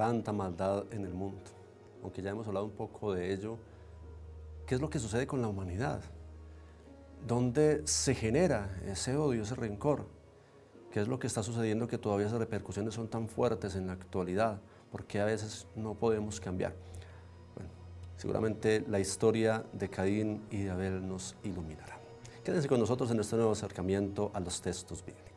tanta maldad en el mundo. Aunque ya hemos hablado un poco de ello, ¿qué es lo que sucede con la humanidad? ¿Dónde se genera ese odio, ese rencor? ¿Qué es lo que está sucediendo que todavía esas repercusiones son tan fuertes en la actualidad? ¿Por qué a veces no podemos cambiar? Bueno, seguramente la historia de Caín y de Abel nos iluminará. Quédense con nosotros en este nuevo acercamiento a los textos bíblicos.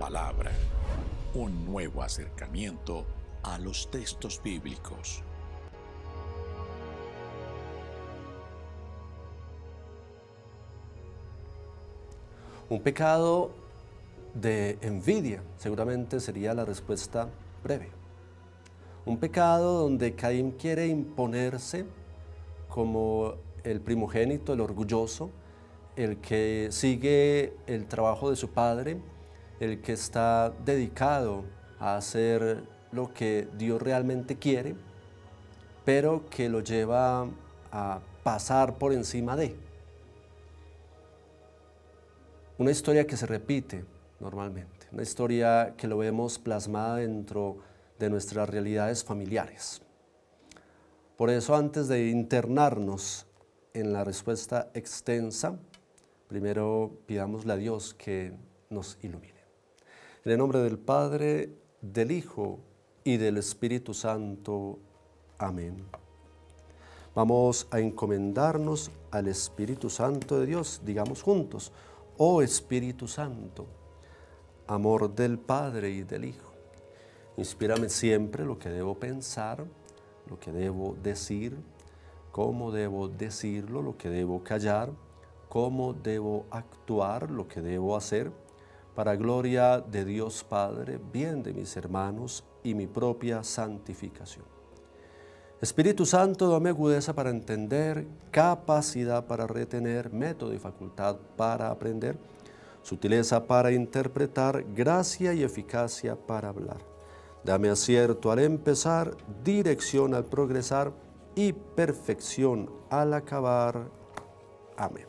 palabra, un nuevo acercamiento a los textos bíblicos. Un pecado de envidia seguramente sería la respuesta breve. Un pecado donde Caín quiere imponerse como el primogénito, el orgulloso, el que sigue el trabajo de su padre, el que está dedicado a hacer lo que Dios realmente quiere, pero que lo lleva a pasar por encima de. Una historia que se repite normalmente, una historia que lo vemos plasmada dentro de nuestras realidades familiares. Por eso antes de internarnos en la respuesta extensa, primero pidámosle a Dios que nos ilumine. En el nombre del Padre, del Hijo y del Espíritu Santo. Amén. Vamos a encomendarnos al Espíritu Santo de Dios, digamos juntos, oh Espíritu Santo, amor del Padre y del Hijo. Inspírame siempre lo que debo pensar, lo que debo decir, cómo debo decirlo, lo que debo callar, cómo debo actuar, lo que debo hacer para gloria de Dios Padre, bien de mis hermanos y mi propia santificación. Espíritu Santo, dame agudeza para entender, capacidad para retener, método y facultad para aprender, sutileza para interpretar, gracia y eficacia para hablar. Dame acierto al empezar, dirección al progresar y perfección al acabar. Amén.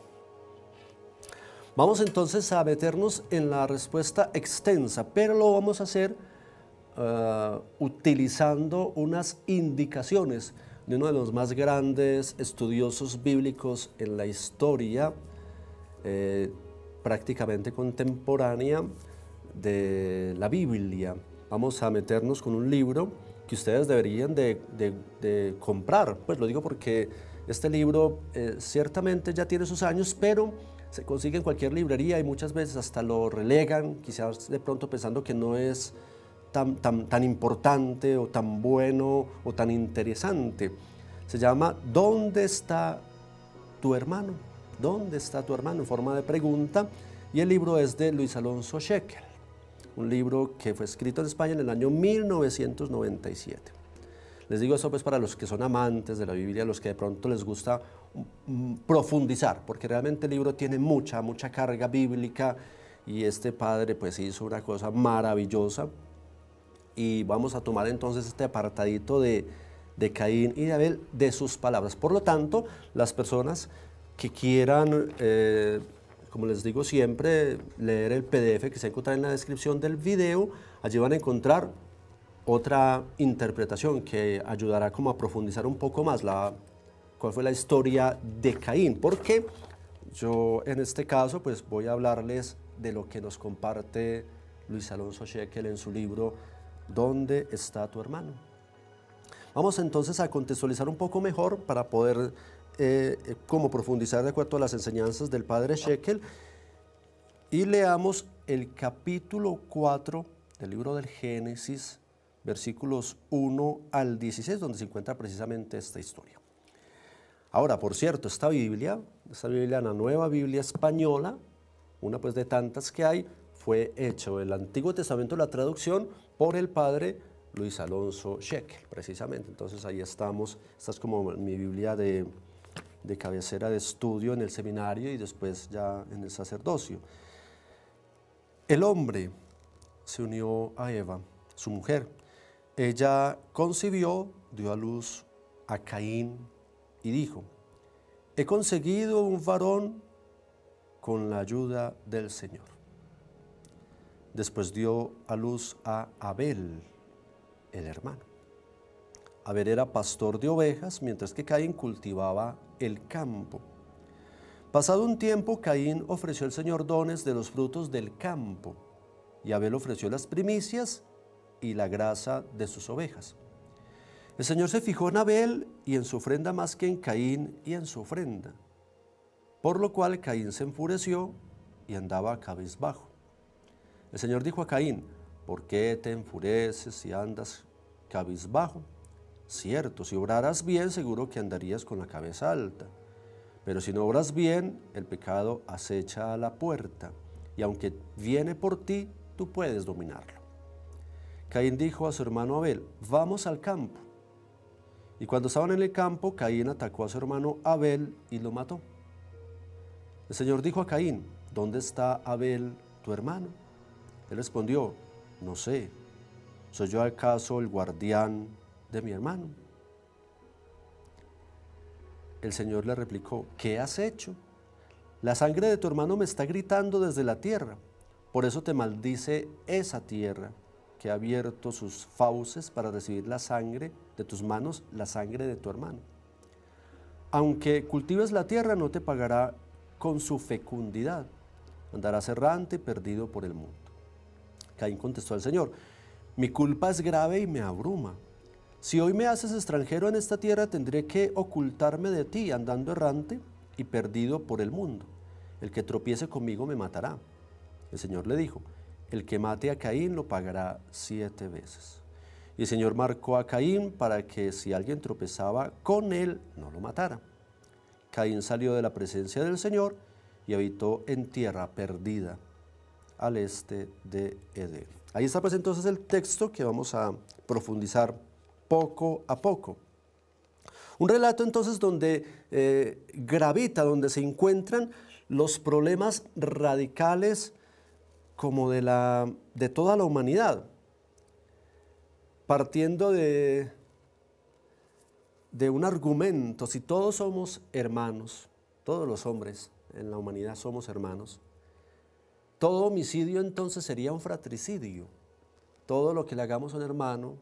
Vamos entonces a meternos en la respuesta extensa, pero lo vamos a hacer eh, utilizando unas indicaciones de uno de los más grandes estudiosos bíblicos en la historia eh, prácticamente contemporánea de la Biblia. Vamos a meternos con un libro que ustedes deberían de, comprar. Pues lo digo porque este libro eh, ciertamente ya tiene sus años, pero se consigue en cualquier librería y muchas veces hasta lo relegan, quizás de pronto pensando que no es tan, tan, tan importante o tan bueno o tan interesante. Se llama ¿Dónde está tu hermano? ¿Dónde está tu hermano? en forma de pregunta. Y el libro es de Luis Alonso Shekel, un libro que fue escrito en España en el año 1997. Les digo eso pues para los que son amantes de la Biblia, los que de pronto les gusta Mm, profundizar, porque realmente el libro tiene mucha, mucha carga bíblica y este padre pues hizo una cosa maravillosa. Y vamos a tomar entonces este apartadito de, de Caín y de Abel de sus palabras. Por lo tanto, las personas que quieran, eh, como les digo siempre, leer el PDF que se encuentra en la descripción del video, allí van a encontrar otra interpretación que ayudará como a profundizar un poco más la cuál fue la historia de Caín, porque yo en este caso pues voy a hablarles de lo que nos comparte Luis Alonso Shekel en su libro ¿Dónde está tu hermano? Vamos entonces a contextualizar un poco mejor para poder eh, eh, como profundizar de acuerdo a las enseñanzas del padre Shekel y leamos el capítulo 4 del libro del Génesis, versículos 1 al 16, donde se encuentra precisamente esta historia. Ahora, por cierto, esta Biblia, esta Biblia, la nueva Biblia española, una pues de tantas que hay, fue hecho el Antiguo Testamento, la traducción, por el padre Luis Alonso Shekel, precisamente. Entonces ahí estamos, esta es como mi Biblia de cabecera de estudio en el seminario y después ya en el sacerdocio. El hombre se unió a Eva, su mujer. Ella concibió, dio a luz a Caín y dijo, he conseguido un varón con la ayuda del Señor. Después dio a luz a Abel, el hermano. Abel era pastor de ovejas, mientras que Caín cultivaba el campo. Pasado un tiempo, Caín ofreció al Señor dones de los frutos del campo, y Abel ofreció las primicias y la grasa de sus ovejas. El Señor se fijó en Abel y en su ofrenda más que en Caín y en su ofrenda. Por lo cual Caín se enfureció y andaba cabizbajo. El Señor dijo a Caín, ¿por qué te enfureces y andas cabizbajo? Cierto, si obraras bien seguro que andarías con la cabeza alta. Pero si no obras bien, el pecado acecha a la puerta, y aunque viene por ti, tú puedes dominarlo. Caín dijo a su hermano Abel, vamos al campo. Y cuando estaban en el campo, Caín atacó a su hermano Abel y lo mató. El Señor dijo a Caín, ¿dónde está Abel, tu hermano? Él respondió, no sé, ¿soy yo acaso el guardián de mi hermano? El Señor le replicó, ¿qué has hecho? La sangre de tu hermano me está gritando desde la tierra, por eso te maldice esa tierra que ha abierto sus fauces para recibir la sangre de tus manos, la sangre de tu hermano. Aunque cultives la tierra, no te pagará con su fecundidad. Andarás errante y perdido por el mundo. Caín contestó al Señor, mi culpa es grave y me abruma. Si hoy me haces extranjero en esta tierra, tendré que ocultarme de ti, andando errante y perdido por el mundo. El que tropiece conmigo me matará. El Señor le dijo, el que mate a Caín lo pagará siete veces. Y el Señor marcó a Caín para que si alguien tropezaba con él, no lo matara. Caín salió de la presencia del Señor y habitó en tierra perdida al este de Edén. Ahí está pues entonces el texto que vamos a profundizar poco a poco. Un relato entonces donde eh, gravita, donde se encuentran los problemas radicales como de, la, de toda la humanidad, partiendo de, de un argumento, si todos somos hermanos, todos los hombres en la humanidad somos hermanos, todo homicidio entonces sería un fratricidio. Todo lo que le hagamos a un hermano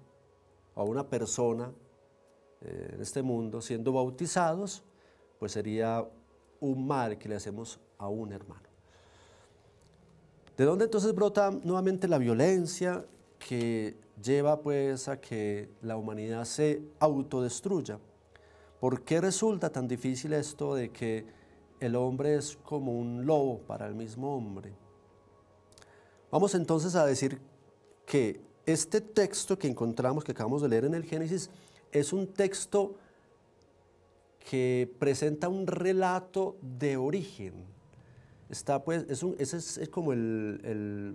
o a una persona eh, en este mundo siendo bautizados, pues sería un mal que le hacemos a un hermano. ¿De dónde entonces brota nuevamente la violencia que lleva pues a que la humanidad se autodestruya? ¿Por qué resulta tan difícil esto de que el hombre es como un lobo para el mismo hombre? Vamos entonces a decir que este texto que encontramos, que acabamos de leer en el Génesis, es un texto que presenta un relato de origen, pues, es ese es, como, el,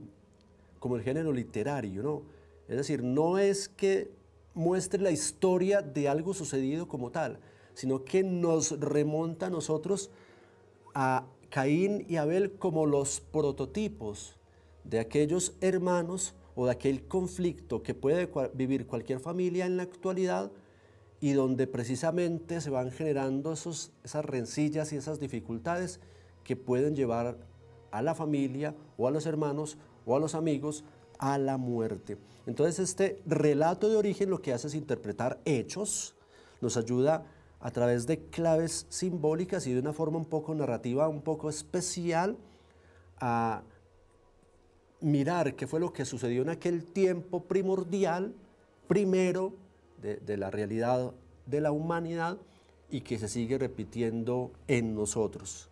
como el género literario, ¿no? Es decir, no es que muestre la historia de algo sucedido como tal, sino que nos remonta a nosotros a Caín y Abel como los prototipos de aquellos hermanos o de aquel conflicto que puede vivir cualquier familia en la actualidad y donde precisamente se van generando esas rencillas y esas dificultades que pueden llevar a la familia o a los hermanos o a los amigos a la muerte. Entonces este relato de origen lo que hace es interpretar hechos, nos ayuda a través de claves simbólicas y de una forma un poco narrativa, un poco especial, a mirar qué fue lo que sucedió en aquel tiempo primordial, primero de, la realidad de la humanidad y que se sigue repitiendo en nosotros.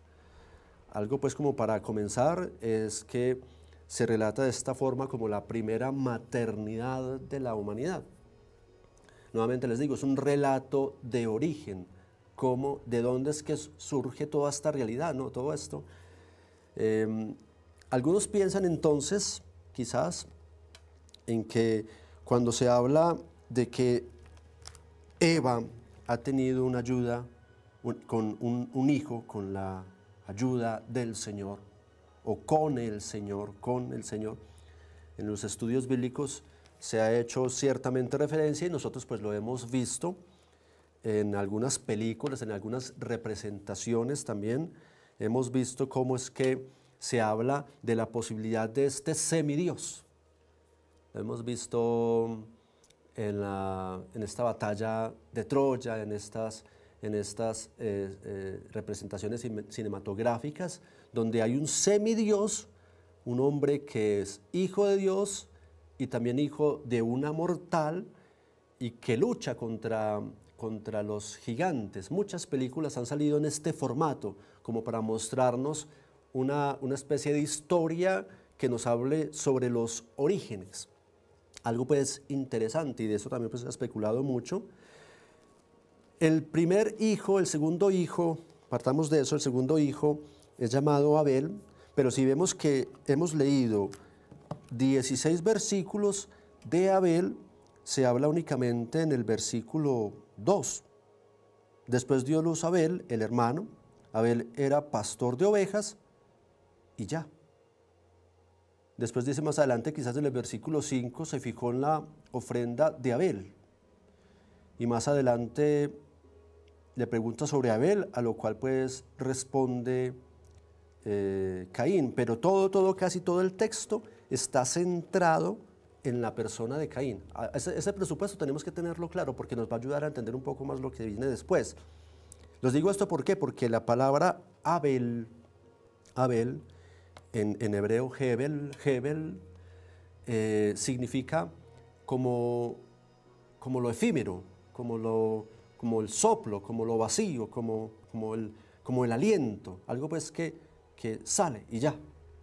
Algo pues como para comenzar es que se relata de esta forma como la primera maternidad de la humanidad. Nuevamente les digo, es un relato de origen, como de dónde es que surge toda esta realidad, ¿no? Todo esto. Em, algunos piensan entonces, quizás, en que cuando se habla de que Eva ha tenido una ayuda con un hijo, con la ayuda del Señor o con el Señor, con el Señor. En los estudios bíblicos se ha hecho ciertamente referencia y nosotros pues lo hemos visto en algunas películas, en algunas representaciones también. Hemos visto cómo es que se habla de la posibilidad de este semidios. Lo hemos visto en, la, en esta batalla de Troya, en estas en estas eh, eh, representaciones cinematográficas, donde hay un semidios, un hombre que es hijo de Dios y también hijo de una mortal y que lucha contra, los gigantes. Muchas películas han salido en este formato, como para mostrarnos una, especie de historia que nos hable sobre los orígenes. Algo pues interesante y de eso también pues, se ha especulado mucho el primer hijo, el segundo hijo, partamos de eso, el segundo hijo es llamado Abel, pero si vemos que hemos leído 16 versículos de Abel, se habla únicamente en el versículo 2. Después dio luz Abel, el hermano. Abel era pastor de ovejas y ya. Después dice más adelante, quizás en el versículo 5, se fijó en la ofrenda de Abel. Y más adelante le pregunta sobre Abel, a lo cual pues responde eh, Caín. Pero todo, todo, casi todo el texto está centrado en la persona de Caín. Ese, presupuesto tenemos que tenerlo claro porque nos va a ayudar a entender un poco más lo que viene después. los digo esto ¿por qué? porque la palabra Abel, Abel, en, hebreo Hebel, Hebel, eh, significa como, como lo efímero, como lo como el soplo, como lo vacío, como, como, el, como el aliento, algo pues que, que sale y ya,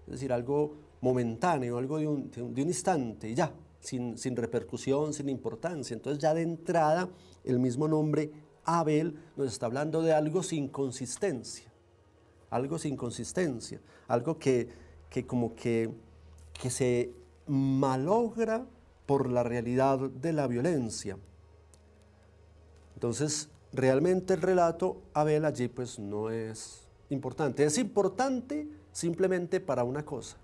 es decir, algo momentáneo, algo de un, de un instante y ya, sin, sin, repercusión, sin importancia. Entonces ya de entrada el mismo nombre Abel nos está hablando de algo sin consistencia, algo sin consistencia, algo que, que como que, que se malogra por la realidad de la violencia, entonces, realmente el relato Abel allí pues no es importante. Es importante simplemente para una cosa,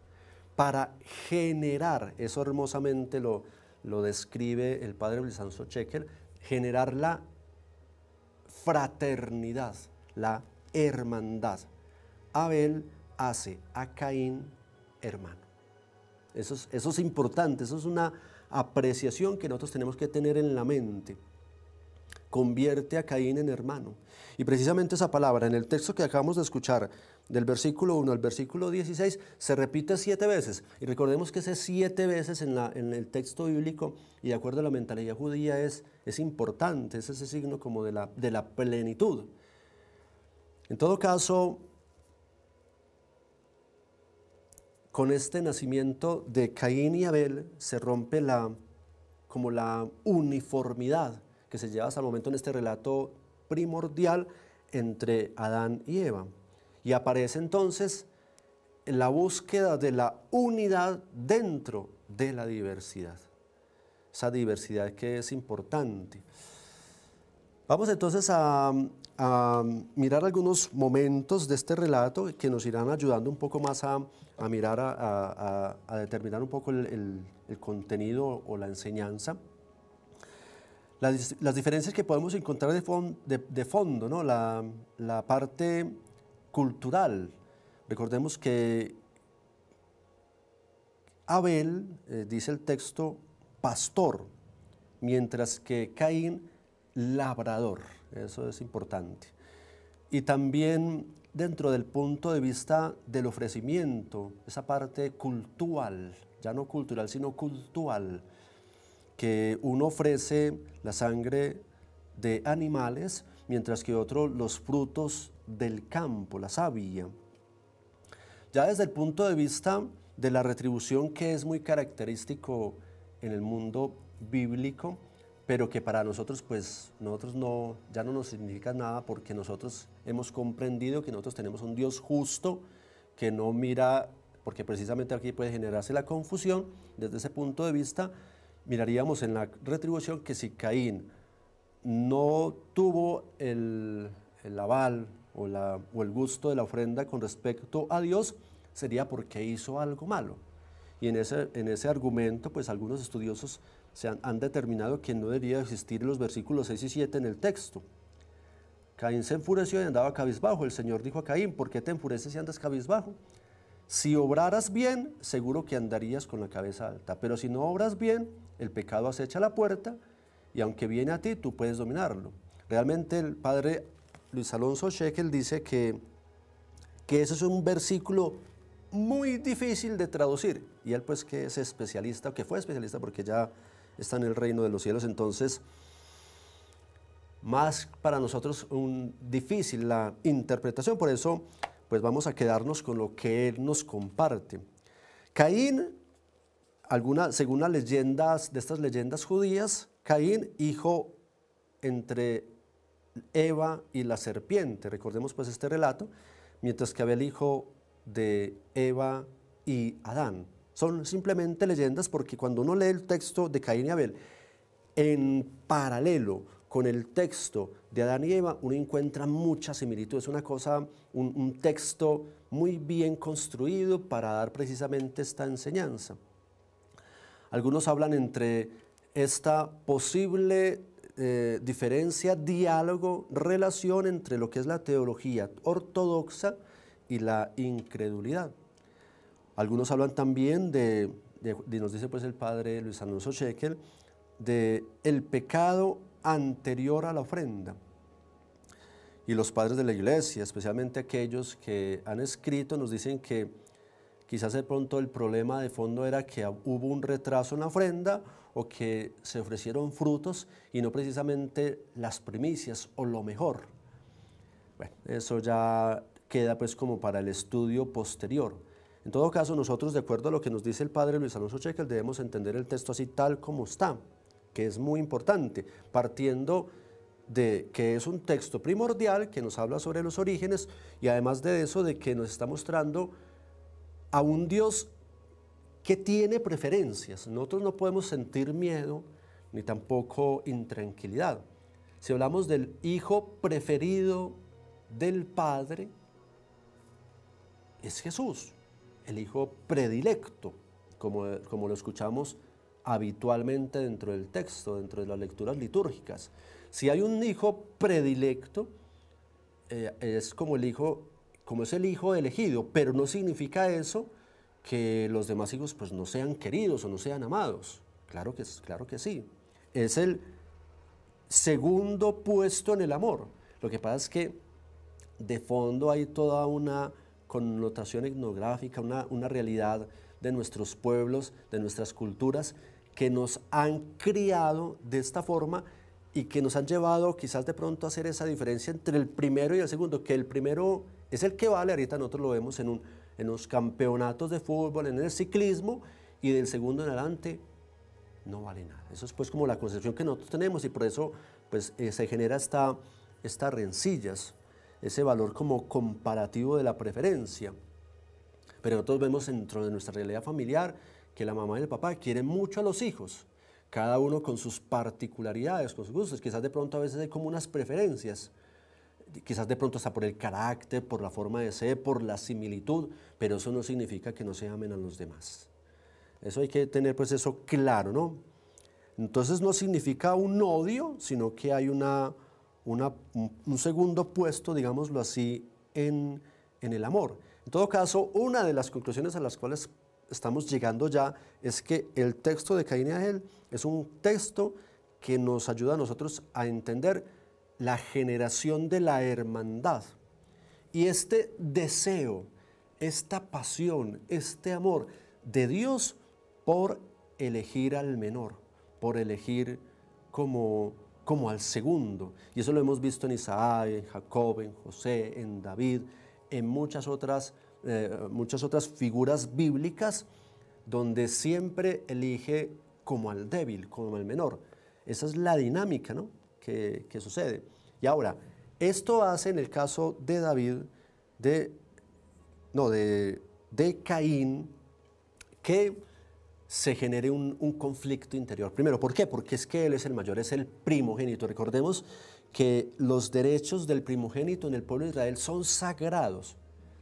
para generar, eso hermosamente lo, describe el padre Blisanzo Checker, generar la fraternidad, la hermandad. Abel hace a Caín hermano. eso es importante, eso es una apreciación que nosotros tenemos que tener en la mente convierte a Caín en hermano. Y precisamente esa palabra en el texto que acabamos de escuchar, del versículo 1 al versículo 16, se repite siete veces. Y recordemos que ese siete veces en, la, en el texto bíblico y de acuerdo a la mentalidad judía es, es importante, es ese signo como de la, de la plenitud. En todo caso, con este nacimiento de Caín y Abel se rompe la, como la uniformidad que se lleva hasta el momento en este relato primordial entre Adán y Eva. Y aparece entonces la búsqueda de la unidad dentro de la diversidad. Esa diversidad que es importante. Vamos entonces a, mirar algunos momentos de este relato que nos irán ayudando un poco más a, mirar, a, determinar un poco el contenido o la enseñanza las, diferencias que podemos encontrar de, fondo, La, parte cultural. Recordemos que Abel, eh, dice el texto, pastor, mientras que Caín, labrador. Eso es importante. Y también dentro del punto de vista del ofrecimiento, esa parte cultural, ya no cultural, sino cultural que uno ofrece la sangre de animales, mientras que otro los frutos del campo, la savia. Ya desde el punto de vista de la retribución que es muy característico en el mundo bíblico, pero que para nosotros pues nosotros no ya no nos significa nada porque nosotros hemos comprendido que nosotros tenemos un Dios justo que no mira porque precisamente aquí puede generarse la confusión desde ese punto de vista miraríamos en la retribución que si Caín no tuvo el, aval o, la, o el gusto de la ofrenda con respecto a Dios, sería porque hizo algo malo. Y en ese, en ese argumento, pues algunos estudiosos se han, determinado que no debería existir los versículos 6 y 7 en el texto. Caín se enfureció y andaba cabizbajo. El Señor dijo a Caín, ¿por qué te enfureces y andas cabizbajo? Si obraras bien, seguro que andarías con la cabeza alta, pero si no obras bien, el pecado acecha la puerta y aunque viene a ti, tú puedes dominarlo. Realmente el padre Luis Alonso Shekel dice que, que ese es un versículo muy difícil de traducir. Y él pues que es especialista, que fue especialista porque ya está en el reino de los cielos. Entonces, más para nosotros difícil la interpretación. Por eso pues vamos a quedarnos con lo que él nos comparte. Caín, según las leyendas de estas leyendas judías, Caín, hijo entre Eva y la serpiente. Recordemos pues este relato, mientras que Abel hijo de Eva y Adán. Son simplemente leyendas porque cuando uno lee el texto de Caín y Abel en paralelo, con el texto de Adán y Eva uno encuentra muchas similitudes. Una cosa, un, texto muy bien construido para dar precisamente esta enseñanza. Algunos hablan entre esta posible eh, diferencia, diálogo, relación entre lo que es la teología ortodoxa y la incredulidad. Algunos hablan también de, nos dice pues el padre Luis Alonso Shekel, de el pecado anterior a la ofrenda. Y los padres de la iglesia, especialmente aquellos que han escrito, nos dicen que quizás de pronto el problema de fondo era que hubo un retraso en la ofrenda o que se ofrecieron frutos y no precisamente las primicias o lo mejor. Bueno, eso ya queda pues como para el estudio posterior. En todo caso, nosotros de acuerdo a lo que nos dice el padre Luis Alonso Chequel debemos entender el texto así tal como está que es muy importante, partiendo de que es un texto primordial que nos habla sobre los orígenes y además de eso de que nos está mostrando a un Dios que tiene preferencias. Nosotros no podemos sentir miedo ni tampoco intranquilidad. Si hablamos del hijo preferido del Padre, es Jesús, el hijo predilecto, como, como lo escuchamos habitualmente dentro del texto, dentro de las lecturas litúrgicas. Si hay un hijo predilecto, eh, es como el hijo, como es el hijo elegido, pero no significa eso que los demás hijos pues no sean queridos o no sean amados. Claro que, claro que sí. Es el segundo puesto en el amor. Lo que pasa es que de fondo hay toda una connotación etnográfica, una, una realidad de nuestros pueblos, de nuestras culturas, que nos han criado de esta forma y que nos han llevado quizás de pronto a hacer esa diferencia entre el primero y el segundo, que el primero es el que vale, ahorita nosotros lo vemos en, los campeonatos de fútbol, en el ciclismo, y del segundo en adelante no vale nada. Eso es pues como la concepción que nosotros tenemos y por eso pues eh, se genera esta, estas rencillas, ese valor como comparativo de la preferencia. Pero nosotros vemos dentro de nuestra realidad familiar, que la mamá y el papá quieren mucho a los hijos, cada uno con sus particularidades, con sus gustos, quizás de pronto a veces hay como unas preferencias, quizás de pronto hasta por el carácter, por la forma de ser, por la similitud, pero eso no significa que no se amen a los demás. Eso hay que tener pues eso claro, ¿no? Entonces no significa un odio, sino que hay una, un segundo puesto, digámoslo así, en, en el amor. En todo caso, una de las conclusiones a las cuales estamos llegando ya es que el texto de Caín y Abel es un texto que nos ayuda a nosotros a entender la generación de la hermandad. Y este deseo, esta pasión, este amor de Dios por elegir al menor, por elegir como, como al segundo. Y eso lo hemos visto en Isaac, en Jacob, en José, en David, en muchas otras eh, muchas otras figuras bíblicas donde siempre elige como al débil, como al menor. Esa es la dinámica que, sucede. Y ahora, esto hace en el caso de David, de, de, Caín, que se genere un, un, conflicto interior. Primero, ¿por qué? Porque es que él es el mayor, es el primogénito. Recordemos que los derechos del primogénito en el pueblo de Israel son sagrados.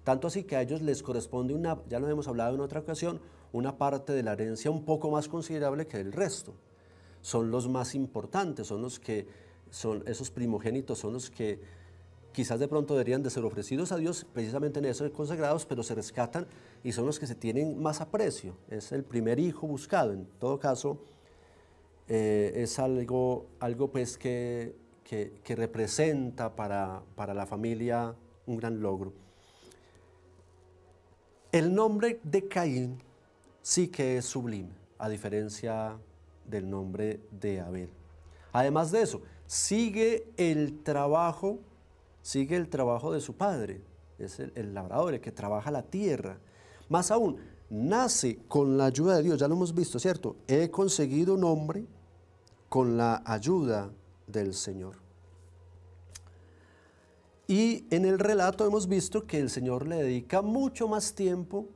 Tanto así que a ellos les corresponde una, ya lo hemos hablado en otra ocasión, una parte de la herencia un poco más considerable que el resto. Son los más importantes, son los que son esos primogénitos, son los que quizás de pronto deberían de ser ofrecidos a Dios precisamente en eso consagrados, pero se rescatan y son los que se tienen más aprecio. Es el primer hijo buscado. En todo caso, eh, es algo, algo pues que, representa para la familia un gran logro. El nombre de Caín sí que es sublime, a diferencia del nombre de Abel. Además de eso, sigue el trabajo, sigue el trabajo de su padre, es el, labrador, el que trabaja la tierra. Más aún, nace con la ayuda de Dios, ya lo hemos visto, ¿cierto? He conseguido un con la ayuda del Señor. Y en el relato hemos visto que el Señor le dedica mucho más tiempo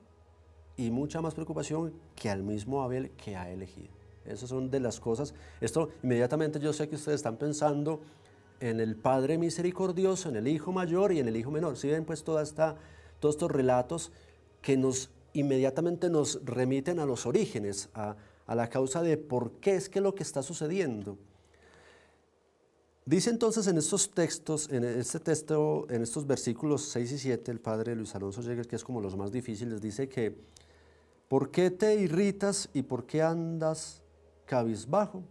y mucha más preocupación que al mismo Abel que ha elegido. Esas son de las cosas. Esto inmediatamente yo sé que ustedes están pensando en el Padre misericordioso, en el Hijo mayor y en el Hijo menor. Si ven pues toda esta, todos estos relatos que nos inmediatamente nos remiten a los orígenes, a, a la causa de por qué es que lo que está sucediendo. Dice entonces en estos textos, en este texto, en estos versículos 6 y 7, el padre Luis Alonso llegues que es como los más difíciles, dice que ¿por qué te irritas y por qué andas cabizbajo?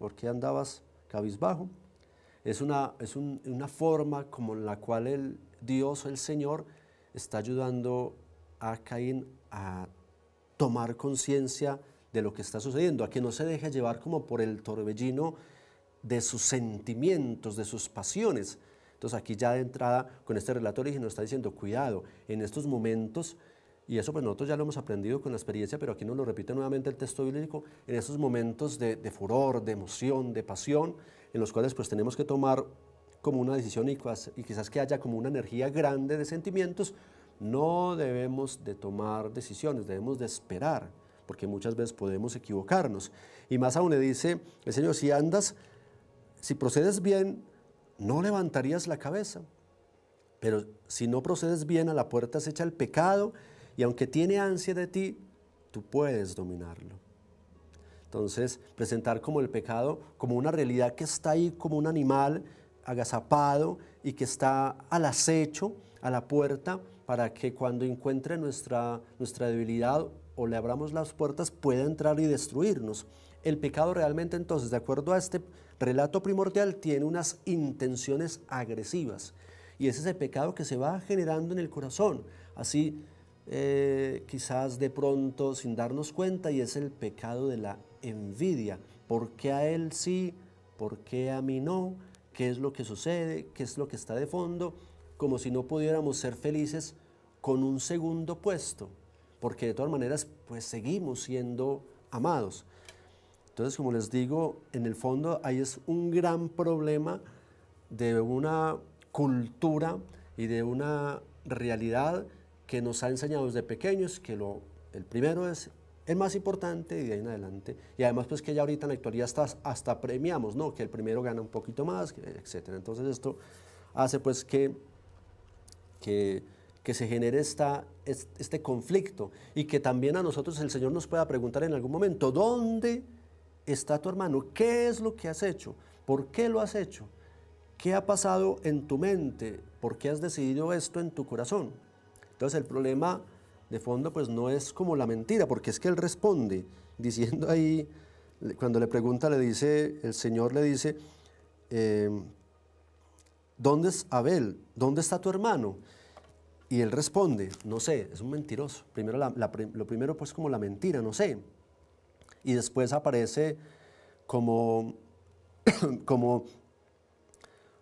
¿Por qué andabas cabizbajo? Es una, es una forma como en la cual el Dios, el Señor, está ayudando a Caín a tomar conciencia de lo que está sucediendo, a que no se deje llevar como por el torbellino de sus sentimientos, de sus pasiones. Entonces aquí ya de entrada con este relato origen nos está diciendo, cuidado, en estos momentos, y eso pues nosotros ya lo hemos aprendido con la experiencia, pero aquí nos lo repite nuevamente el texto bíblico, en estos momentos de, furor, de emoción, de pasión, en los cuales pues tenemos que tomar como una decisión y, y quizás que haya como una energía grande de sentimientos, no debemos de tomar decisiones, debemos de esperar, porque muchas veces podemos equivocarnos. Y más aún le dice el Señor, si andas si procedes bien, no levantarías la cabeza. Pero si no procedes bien, a la puerta se echa el pecado y aunque tiene ansia de ti, tú puedes dominarlo. Entonces, presentar como el pecado, como una realidad que está ahí como un animal agazapado y que está al acecho, a la puerta, para que cuando encuentre nuestra, nuestra debilidad o le abramos las puertas pueda entrar y destruirnos. El pecado realmente entonces, de acuerdo a este Relato primordial tiene unas intenciones agresivas y ese es el pecado que se va generando en el corazón, así eh, quizás de pronto sin darnos cuenta y es el pecado de la envidia. ¿Por qué a él sí? ¿Por qué a mí no? ¿Qué es lo que sucede? ¿Qué es lo que está de fondo? Como si no pudiéramos ser felices con un segundo puesto, porque de todas maneras pues seguimos siendo amados. Entonces, como les digo, en el fondo ahí es un gran problema de una cultura y de una realidad que nos ha enseñado desde pequeños, que lo, el primero es el más importante y de ahí en adelante. Y además, pues que ya ahorita en la actualidad hasta, premiamos, ¿no? Que el primero gana un poquito más, etc. Entonces esto hace pues que, que, que se genere esta, este conflicto y que también a nosotros el Señor nos pueda preguntar en algún momento, ¿dónde está tu hermano? ¿Qué es lo que has hecho? ¿Por qué lo has hecho? ¿Qué ha pasado en tu mente? ¿Por qué has decidido esto en tu corazón? Entonces el problema de fondo pues no es como la mentira, porque es que él responde diciendo ahí, cuando le pregunta, le dice, el Señor le dice, em, ¿dónde es Abel? ¿Dónde está tu hermano? Y él responde, no sé, es un mentiroso. Primero lo primero pues como la mentira, no sé y después aparece como, como,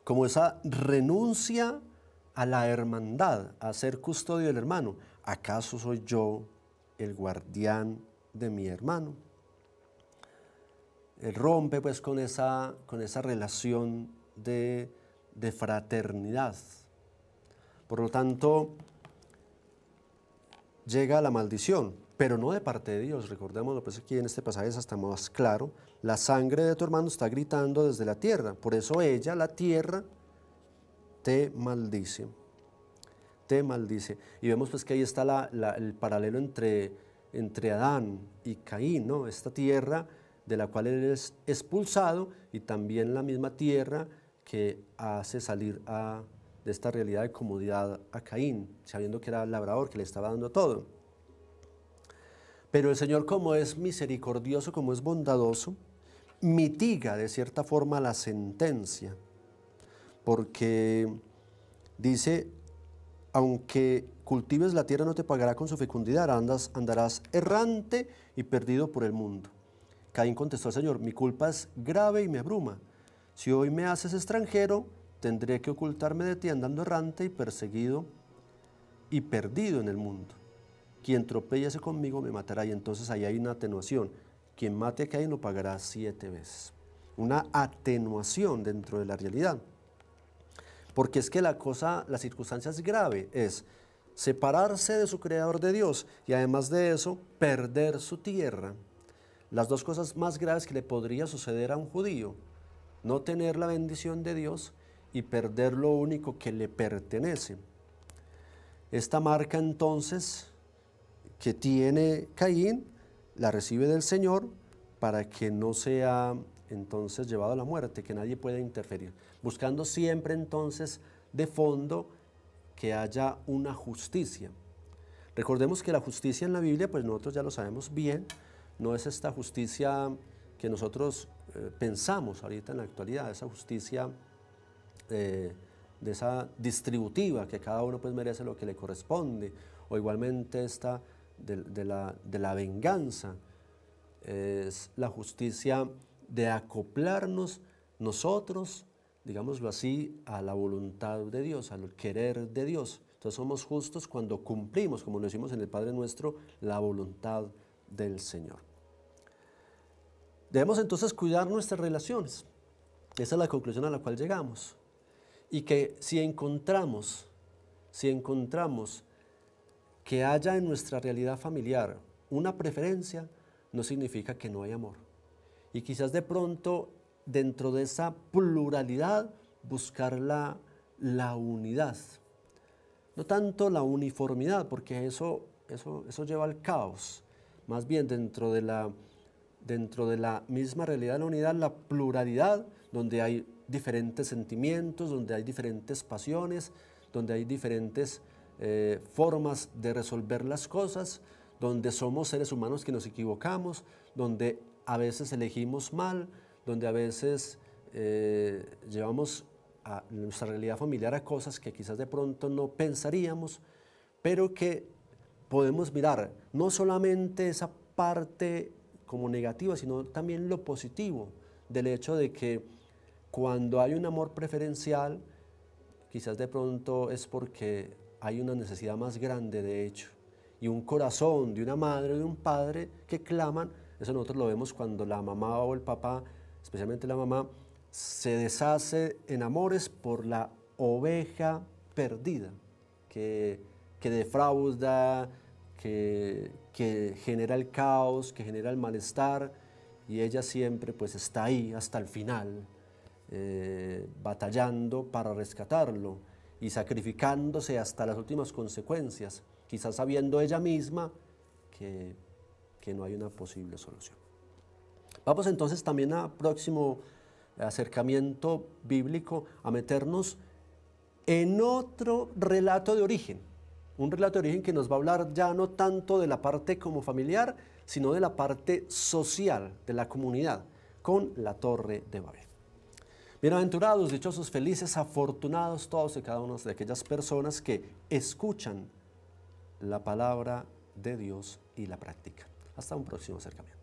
como esa renuncia a la hermandad, a ser custodio del hermano. ¿Acaso soy yo el guardián de mi hermano? Él rompe pues con esa, con esa relación de fraternidad. Por lo tanto, llega la maldición pero no de parte de Dios. Recordémoslo, pues aquí en este pasaje es hasta más claro. La sangre de tu hermano está gritando desde la tierra. Por eso ella, la tierra, te maldice. Te maldice. Y vemos pues que ahí está el paralelo entre, entre Adán y Caín, ¿no? Esta tierra de la cual él es expulsado y también la misma tierra que hace salir de esta realidad de comodidad a Caín, sabiendo que era el labrador, que le estaba dando todo. Pero el Señor, como es misericordioso, como es bondadoso, mitiga de cierta forma la sentencia, porque dice, aunque cultives la tierra no te pagará con su fecundidad, andas, andarás errante y perdido por el mundo. Caín contestó al Señor, mi culpa es grave y me abruma. Si hoy me haces extranjero, tendré que ocultarme de ti andando errante y perseguido y perdido en el mundo. Quien tropellase conmigo me matará y entonces ahí hay una atenuación. Quien mate a Caín lo pagará siete veces. Una atenuación dentro de la realidad. Porque es que la cosa, las circunstancia es grave, es separarse de su creador de Dios y además de eso perder su tierra. Las dos cosas más graves que le podría suceder a un judío, no tener la bendición de Dios y perder lo único que le pertenece. Esta marca entonces que tiene Caín, la recibe del Señor para que no sea entonces llevado a la muerte, que nadie pueda interferir. Buscando siempre entonces de fondo que haya una justicia. Recordemos que la justicia en la Biblia, pues nosotros ya lo sabemos bien, no es esta justicia que nosotros eh, pensamos ahorita en la actualidad, esa justicia eh, de esa distributiva, que cada uno pues merece lo que le corresponde, o igualmente esta de, la, la, venganza, es la justicia de acoplarnos nosotros, digámoslo así, a la voluntad de Dios, al querer de Dios. Entonces somos justos cuando cumplimos, como lo decimos en el Padre nuestro, la voluntad del Señor. Debemos entonces cuidar nuestras relaciones. Esa es la conclusión a la cual llegamos. Y que si encontramos, si encontramos que haya en nuestra realidad familiar una preferencia no significa que no hay amor. Y quizás de pronto dentro de esa pluralidad buscar la, unidad. No tanto la uniformidad, porque eso, eso, eso lleva al caos. Más bien dentro de, la, dentro de la misma realidad de la unidad, la pluralidad, donde hay diferentes sentimientos, donde hay diferentes pasiones, donde hay diferentes eh, formas de resolver las cosas, donde somos seres humanos que nos equivocamos, donde a veces elegimos mal, donde a veces eh, llevamos a nuestra realidad familiar a cosas que quizás de pronto no pensaríamos, pero que podemos mirar no solamente esa parte como negativa, sino también lo positivo del hecho de que cuando hay un amor preferencial, quizás de pronto es porque hay una necesidad más grande de hecho. Y un corazón de una madre o de un padre que claman, eso nosotros lo vemos cuando la mamá o el papá, especialmente la mamá, se deshace en amores por la oveja perdida, que, que defrauda, que, que genera el caos, que genera el malestar, y ella siempre pues está ahí hasta el final, eh, batallando para rescatarlo y sacrificándose hasta las últimas consecuencias, quizás sabiendo ella misma que, que no hay una posible solución. Vamos entonces también a próximo acercamiento bíblico, a meternos en otro relato de origen, un relato de origen que nos va a hablar ya no tanto de la parte como familiar, sino de la parte social, de la comunidad, con la Torre de Babel. Bienaventurados, dichosos, felices, afortunados todos y cada una de aquellas personas que escuchan la palabra de Dios y la practican. Hasta un próximo acercamiento.